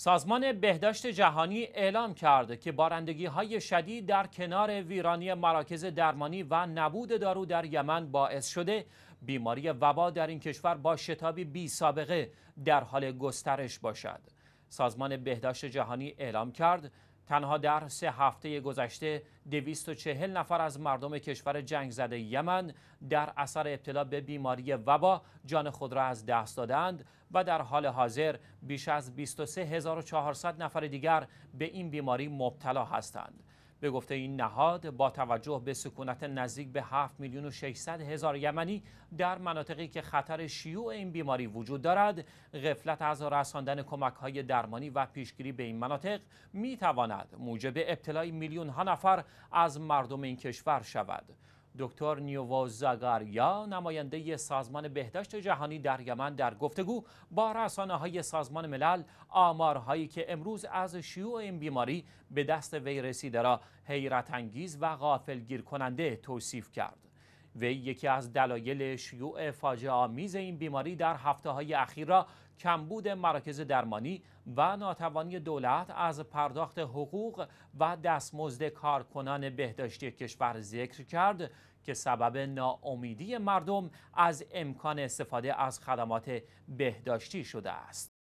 سازمان بهداشت جهانی اعلام کرد که بارندگی های شدید در کنار ویرانی مراکز درمانی و نبود دارو در یمن باعث شده بیماری وبا در این کشور با شتابی بی سابقه در حال گسترش باشد. سازمان بهداشت جهانی اعلام کرد تنها در سه هفته گذشته 240 نفر از مردم کشور جنگ زده یمن در اثر ابتلا به بیماری وبا جان خود را از دست دادند و در حال حاضر بیش از 23400 نفر دیگر به این بیماری مبتلا هستند. به گفته این نهاد با توجه به سکونت نزدیک به 7 میلیون و 600 هزار یمنی در مناطقی که خطر شیوع این بیماری وجود دارد غفلت از رساندن کمک های درمانی و پیشگیری به این مناطق می تواند موجب ابتلای میلیون ها نفر از مردم این کشور شود دکتر نیووا زاگاریا نماینده سازمان بهداشت جهانی در یمن در گفتگو با رسانه های سازمان ملل آمارهایی که امروز از شیوع این بیماری به دست وی رسیده را حیرت انگیز و غافلگیر کننده توصیف کرد. و یکی از دلایل شیوع فاجعه آمیز این بیماری در هفته های اخیر را کمبود مراکز درمانی و ناتوانی دولت از پرداخت حقوق و دستمزد کارکنان بهداشتی کشور ذکر کرد که سبب ناامیدی مردم از امکان استفاده از خدمات بهداشتی شده است.